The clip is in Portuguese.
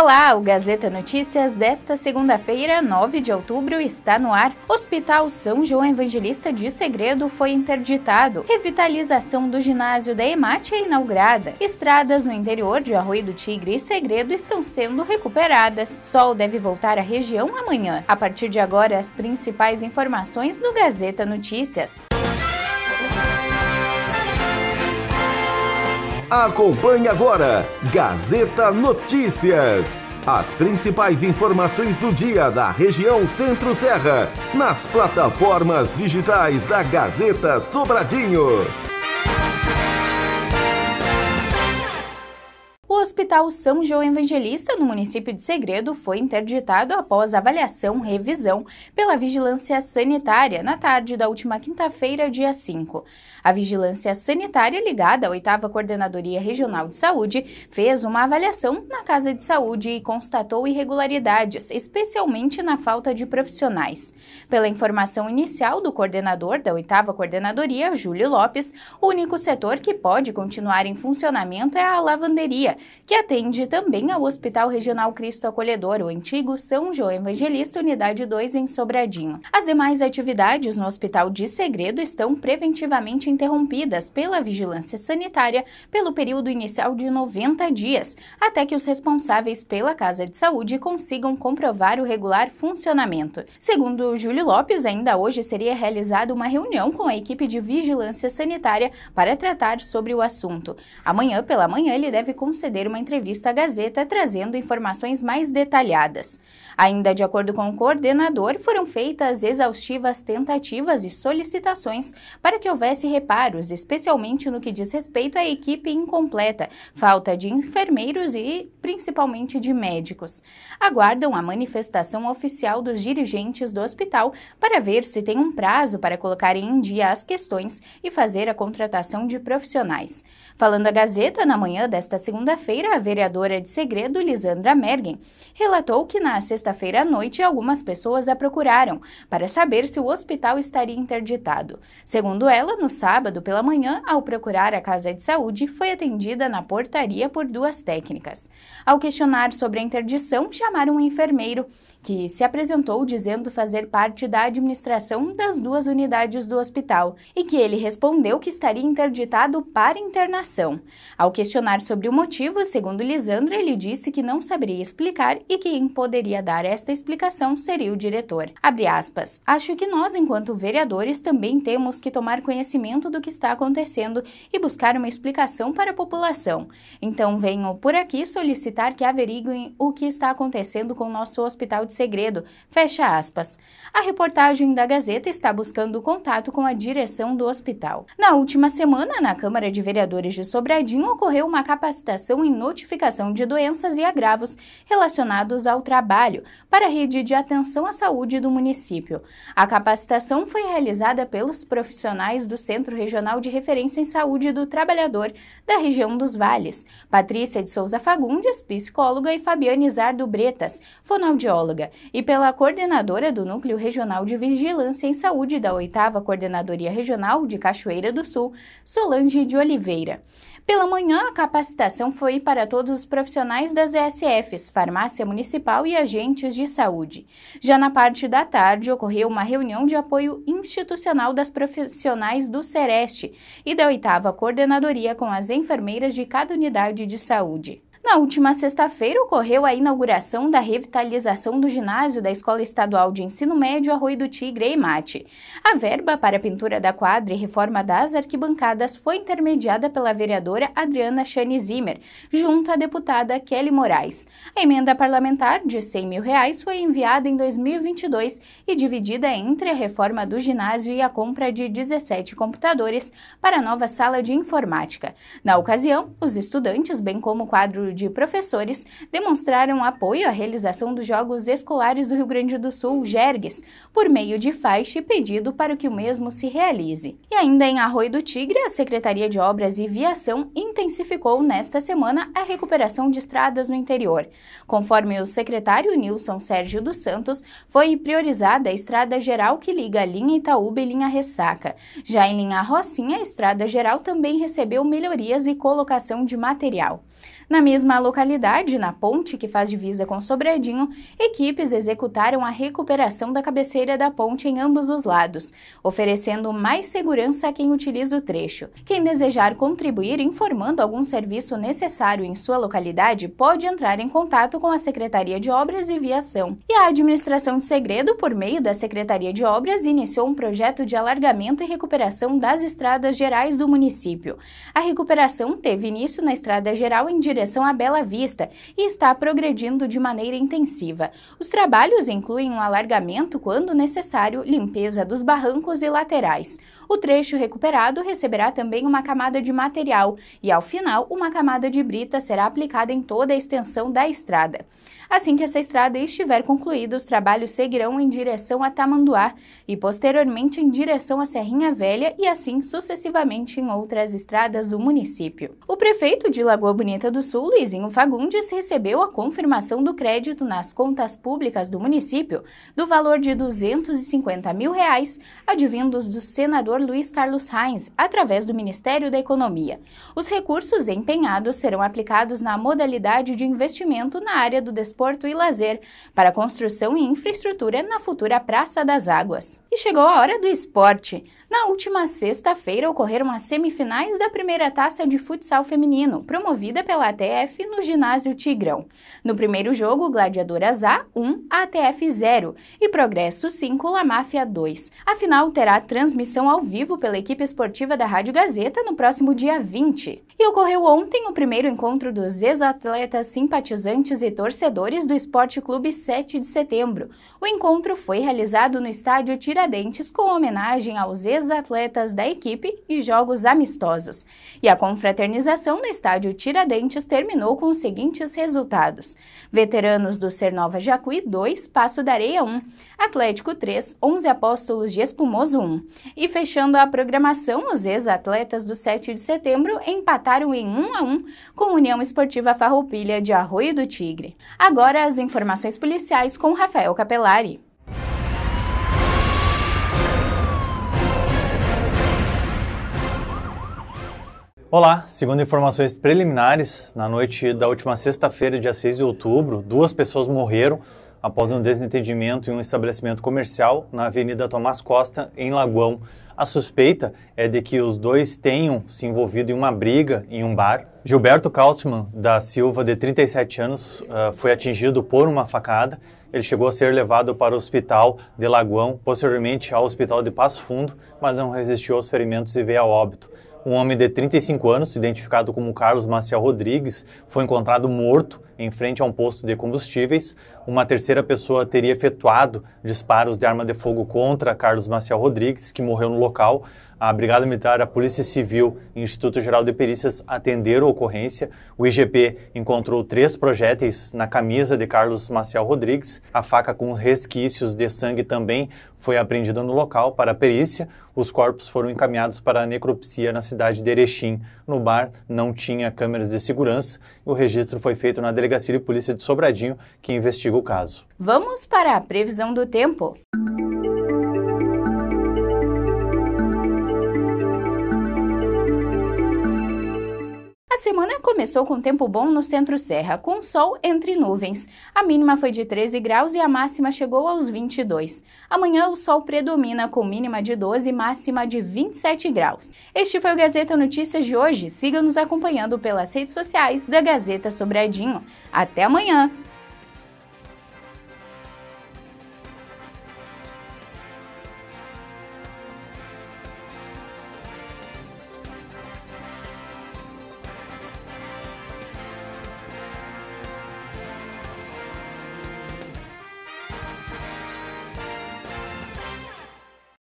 Olá, o Gazeta Notícias desta segunda-feira, 9 de outubro, está no ar. Hospital São João Evangelista de Segredo foi interditado. Revitalização do ginásio da Emate é inaugurada. Estradas no interior de Arroio do Tigre e Segredo estão sendo recuperadas. Sol deve voltar à região amanhã. A partir de agora, as principais informações do Gazeta Notícias. Acompanhe agora Gazeta Notícias. As principais informações do dia da região Centro-Serra nas plataformas digitais da Gazeta Sobradinho. Hospital São João Evangelista, no município de Segredo, foi interditado após avaliação revisão pela Vigilância Sanitária na tarde da última quinta-feira, dia 5. A Vigilância Sanitária, ligada à 8 Coordenadoria Regional de Saúde, fez uma avaliação na Casa de Saúde e constatou irregularidades, especialmente na falta de profissionais. Pela informação inicial do coordenador da 8 Coordenadoria, Júlio Lopes, o único setor que pode continuar em funcionamento é a lavanderia, que atende também ao Hospital Regional Cristo Acolhedor, o antigo São João Evangelista, Unidade 2, em Sobradinho. As demais atividades no Hospital de Segredo estão preventivamente interrompidas pela vigilância sanitária pelo período inicial de 90 dias, até que os responsáveis pela Casa de Saúde consigam comprovar o regular funcionamento. Segundo Júlio Lopes, ainda hoje seria realizada uma reunião com a equipe de vigilância sanitária para tratar sobre o assunto. Amanhã pela manhã ele deve conceder uma entrevista à Gazeta trazendo informações mais detalhadas. Ainda de acordo com o coordenador, foram feitas exaustivas tentativas e solicitações para que houvesse reparos, especialmente no que diz respeito à equipe incompleta, falta de enfermeiros e principalmente de médicos. Aguardam a manifestação oficial dos dirigentes do hospital para ver se tem um prazo para colocar em dia as questões e fazer a contratação de profissionais. Falando à Gazeta, na manhã desta segunda-feira, a vereadora de segredo Lisandra Mergen relatou que na sexta-feira à noite algumas pessoas a procuraram para saber se o hospital estaria interditado. Segundo ela, no sábado pela manhã, ao procurar a casa de saúde, foi atendida na portaria por duas técnicas. Ao questionar sobre a interdição, chamaram um enfermeiro que se apresentou dizendo fazer parte da administração das duas unidades do hospital e que ele respondeu que estaria interditado para internação. Ao questionar sobre o motivo, segundo Lisandra, ele disse que não saberia explicar e quem poderia dar esta explicação seria o diretor. Aspas, Acho que nós, enquanto vereadores, também temos que tomar conhecimento do que está acontecendo e buscar uma explicação para a população. Então venho por aqui solicitar que averiguem o que está acontecendo com o nosso hospital de segredo. Fecha aspas. A reportagem da Gazeta está buscando contato com a direção do hospital. Na última semana, na Câmara de Vereadores de Sobradinho, ocorreu uma capacitação em notificação de doenças e agravos relacionados ao trabalho para a rede de atenção à saúde do município. A capacitação foi realizada pelos profissionais do Centro Regional de Referência em Saúde do Trabalhador da região dos Vales, Patrícia de Souza Fagundes, psicóloga, e Fabiane Zardo Bretas, fonoaudióloga e pela coordenadora do Núcleo Regional de Vigilância em Saúde da 8 Coordenadoria Regional de Cachoeira do Sul, Solange de Oliveira. Pela manhã, a capacitação foi para todos os profissionais das ESFs, Farmácia Municipal e agentes de saúde. Já na parte da tarde, ocorreu uma reunião de apoio institucional das profissionais do Sereste e da 8 coordenadoria com as enfermeiras de cada unidade de saúde. Na última sexta-feira ocorreu a inauguração da revitalização do ginásio da Escola Estadual de Ensino Médio Arroio do Tigre e Mate. A verba para a pintura da quadra e reforma das arquibancadas foi intermediada pela vereadora Adriana Chane Zimmer, junto à deputada Kelly Moraes. A emenda parlamentar de 100 mil reais foi enviada em 2022 e dividida entre a reforma do ginásio e a compra de 17 computadores para a nova sala de informática. Na ocasião, os estudantes, bem como o quadro de professores demonstraram apoio à realização dos Jogos Escolares do Rio Grande do Sul, JERGs, por meio de faixa e pedido para que o mesmo se realize. E ainda em Arroio do Tigre, a Secretaria de Obras e Viação intensificou nesta semana a recuperação de estradas no interior. Conforme o secretário Nilson Sérgio dos Santos, foi priorizada a estrada geral que liga a linha Itaúba e linha Ressaca. Já em linha Rocinha, a estrada geral também recebeu melhorias e colocação de material. Na mesma localidade, na ponte que faz divisa com Sobradinho, equipes executaram a recuperação da cabeceira da ponte em ambos os lados, oferecendo mais segurança a quem utiliza o trecho. Quem desejar contribuir informando algum serviço necessário em sua localidade pode entrar em contato com a Secretaria de Obras e Viação. E a Administração de Segredo, por meio da Secretaria de Obras, iniciou um projeto de alargamento e recuperação das estradas gerais do município. A recuperação teve início na Estrada Geral em direção à Bela Vista e está progredindo de maneira intensiva. Os trabalhos incluem um alargamento, quando necessário, limpeza dos barrancos e laterais. O trecho recuperado receberá também uma camada de material e, ao final, uma camada de brita será aplicada em toda a extensão da estrada. Assim que essa estrada estiver concluída, os trabalhos seguirão em direção a Tamanduá e posteriormente em direção a Serrinha Velha e assim sucessivamente em outras estradas do município. O prefeito de Lagoa Bonita do Sul, Luizinho Fagundes, recebeu a confirmação do crédito nas contas públicas do município do valor de 250 mil reais, advindos do senador Luiz Carlos Reis, através do Ministério da Economia. Os recursos empenhados serão aplicados na modalidade de investimento na área do desporto desporto e lazer para construção e infraestrutura na futura Praça das Águas. E chegou a hora do esporte. Na última sexta-feira ocorreram as semifinais da primeira taça de futsal feminino, promovida pela ATF no ginásio Tigrão. No primeiro jogo, Gladiadoras A 1, ATF 0 e Progresso 5, La Máfia 2. A final terá transmissão ao vivo pela equipe esportiva da Rádio Gazeta no próximo dia 20. E ocorreu ontem o primeiro encontro dos ex-atletas simpatizantes e torcedores torcedores do Esporte Clube 7 de setembro. O encontro foi realizado no estádio Tiradentes com homenagem aos ex-atletas da equipe e jogos amistosos. E a confraternização no estádio Tiradentes terminou com os seguintes resultados: veteranos do Cernova Jacuí 2, Passo da Areia 1, Atlético 3, 11 Apóstolos de Espumoso 1. E fechando a programação, os ex-atletas do 7 de setembro empataram em 1 a 1 com União Esportiva Farroupilha de Arroio do Tigre. Agora agora as informações policiais com Rafael Capelari. Olá, segundo informações preliminares, na noite da última sexta-feira, dia 6 de outubro, duas pessoas morreram após um desentendimento em um estabelecimento comercial na Avenida Tomás Costa, em Lagoão. A suspeita é de que os dois tenham se envolvido em uma briga em um bar. Gilberto Kaustmann da Silva, de 37 anos, ah, foi atingido por uma facada. Ele chegou a ser levado para o hospital de Lagoão, posteriormente ao hospital de Passo Fundo, mas não resistiu aos ferimentos e veio a óbito. Um homem de 35 anos, identificado como Carlos Maciel Rodrigues, foi encontrado morto em frente a um posto de combustíveis. Uma terceira pessoa teria efetuado disparos de arma de fogo contra Carlos Maciel Rodrigues, que morreu no local a Brigada Militar, a Polícia Civil e o Instituto Geral de Perícias atenderam a ocorrência. O IGP encontrou três projéteis na camisa de Carlos Maciel Rodrigues. A faca com resquícios de sangue também foi apreendida no local para a perícia. Os corpos foram encaminhados para a necropsia na cidade de Erechim. No bar não tinha câmeras de segurança. O registro foi feito na Delegacia de Polícia de Sobradinho, que investiga o caso. Vamos para a previsão do tempo. semana começou com tempo bom no centro-serra, com sol entre nuvens. A mínima foi de 13 graus e a máxima chegou aos 22. Amanhã o sol predomina com mínima de 12 e máxima de 27 graus. Este foi o Gazeta Notícias de hoje. Siga nos acompanhando pelas redes sociais da Gazeta Sobradinho. Até amanhã!